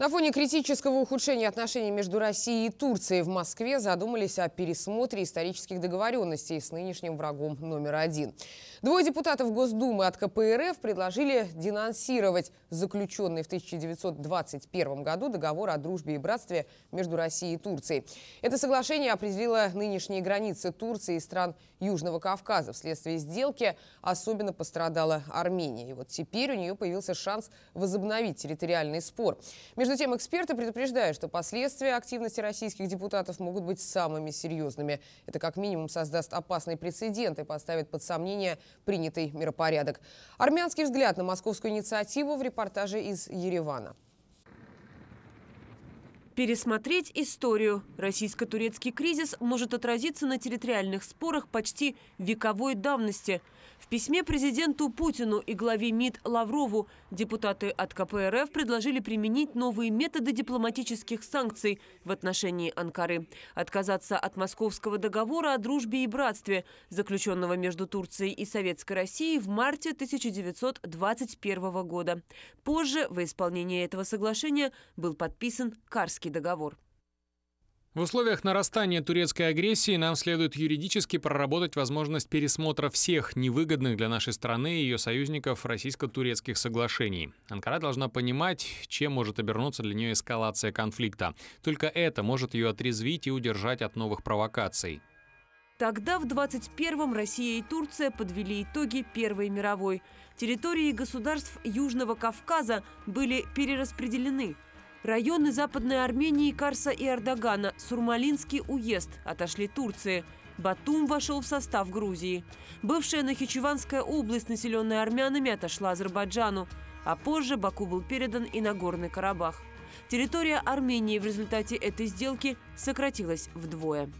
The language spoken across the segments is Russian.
На фоне критического ухудшения отношений между Россией и Турцией в Москве задумались о пересмотре исторических договоренностей с нынешним врагом номер один. Двое депутатов Госдумы от КПРФ предложили денонсировать заключенный в 1921 году договор о дружбе и братстве между Россией и Турцией. Это соглашение определило нынешние границы Турции и стран Южного Кавказа. Вследствие сделки особенно пострадала Армения. И вот теперь у нее появился шанс возобновить территориальный спор. Между между тем, эксперты предупреждают, что последствия активности российских депутатов могут быть самыми серьезными. Это как минимум создаст опасный прецедент и поставит под сомнение принятый миропорядок. Армянский взгляд на московскую инициативу в репортаже из Еревана пересмотреть историю. Российско-турецкий кризис может отразиться на территориальных спорах почти вековой давности. В письме президенту Путину и главе МИД Лаврову депутаты от КПРФ предложили применить новые методы дипломатических санкций в отношении Анкары. Отказаться от Московского договора о дружбе и братстве, заключенного между Турцией и Советской Россией в марте 1921 года. Позже, в исполнение этого соглашения, был подписан Карский Минский договор. В условиях нарастания турецкой агрессии нам следует юридически проработать возможность пересмотра всех невыгодных для нашей страны и ее союзников российско-турецких соглашений. Анкара должна понимать, чем может обернуться для нее эскалация конфликта. Только это может ее отрезвить и удержать от новых провокаций. Тогда в 21-м Россия и Турция подвели итоги Первой мировой. Территории государств Южного Кавказа были перераспределены – Районы Западной Армении, Карса и Эрдогана, Сурмалинский уезд отошли Турции. Батум вошел в состав Грузии. Бывшая Нахичеванская область, населенная армянами, отошла Азербайджану. А позже Баку был передан и на Нагорный Карабах. Территория Армении в результате этой сделки сократилась вдвое.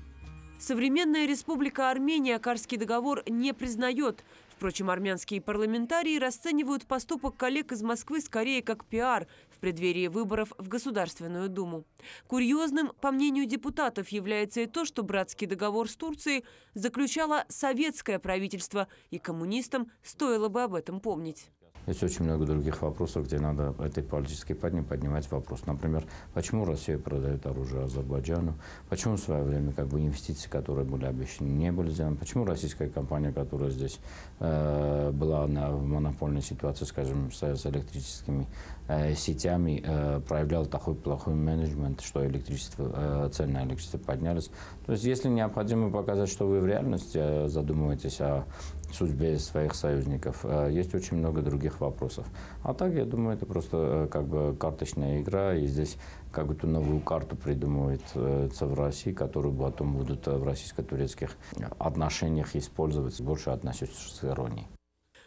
Современная республика Армения Карский договор не признает, Впрочем, армянские парламентарии расценивают поступок коллег из Москвы скорее как пиар в преддверии выборов в Государственную Думу. Курьезным, по мнению депутатов, является и то, что братский договор с Турцией заключало советское правительство, и коммунистам стоило бы об этом помнить. Есть очень много других вопросов, где надо этой политической подним поднимать вопрос. Например, почему Россия продает оружие Азербайджану? Почему в свое время как бы инвестиции, которые были обещаны, не были сделаны? Почему российская компания, которая здесь э, была на, в монопольной ситуации, скажем, с, с электрическими э, сетями, э, проявляла такой плохой менеджмент, что электричество, э, цены на электричество поднялись? То есть, если необходимо показать, что вы в реальности э, задумываетесь о судьбе своих союзников, э, есть очень много других этих вопросов. А так, я думаю, это просто э, как бы карточная игра, и здесь какую-то новую карту придумывается э, в России, которую потом будут э, в российско-турецких отношениях использовать больше с относительно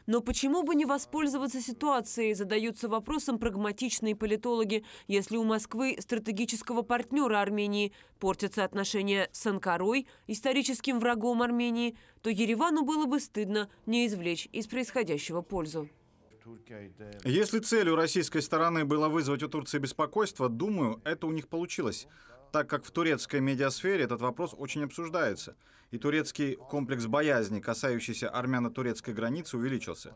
но почему бы не воспользоваться ситуацией, задаются вопросом прагматичные политологи, если у Москвы, стратегического партнера Армении, портятся отношения с Анкарой, историческим врагом Армении, то Еревану было бы стыдно не извлечь из происходящего пользу. Если целью российской стороны было вызвать у Турции беспокойство, думаю, это у них получилось, так как в турецкой медиасфере этот вопрос очень обсуждается, и турецкий комплекс боязни, касающийся армяно-турецкой границы, увеличился.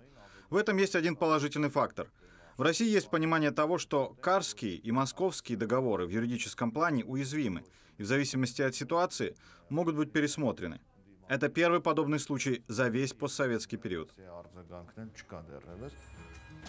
В этом есть один положительный фактор. В России есть понимание того, что Карские и Московские договоры в юридическом плане уязвимы и в зависимости от ситуации могут быть пересмотрены. Это первый подобный случай за весь постсоветский период.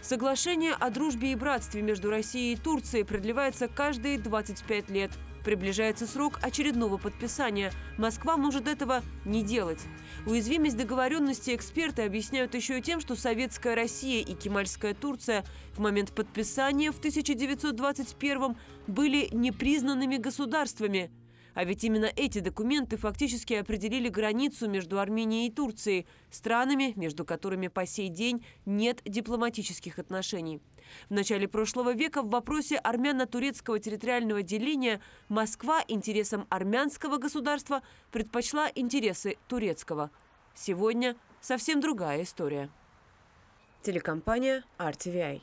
Соглашение о дружбе и братстве между Россией и Турцией продлевается каждые 25 лет. Приближается срок очередного подписания. Москва может этого не делать. Уязвимость договоренности эксперты объясняют еще и тем, что Советская Россия и Кемальская Турция в момент подписания в 1921 были непризнанными государствами – а ведь именно эти документы фактически определили границу между Арменией и Турцией, странами, между которыми по сей день нет дипломатических отношений. В начале прошлого века в вопросе армяно-турецкого территориального деления Москва интересам армянского государства предпочла интересы турецкого. Сегодня совсем другая история. Телекомпания RTVI.